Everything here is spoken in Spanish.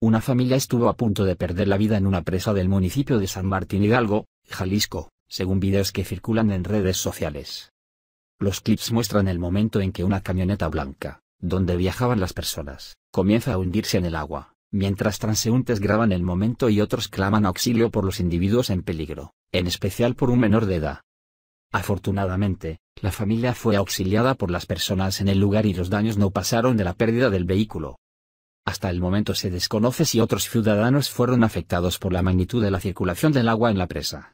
una familia estuvo a punto de perder la vida en una presa del municipio de San Martín Hidalgo, Jalisco, según videos que circulan en redes sociales. Los clips muestran el momento en que una camioneta blanca, donde viajaban las personas, comienza a hundirse en el agua, mientras transeúntes graban el momento y otros claman auxilio por los individuos en peligro, en especial por un menor de edad. Afortunadamente, la familia fue auxiliada por las personas en el lugar y los daños no pasaron de la pérdida del vehículo. Hasta el momento se desconoce si otros ciudadanos fueron afectados por la magnitud de la circulación del agua en la presa.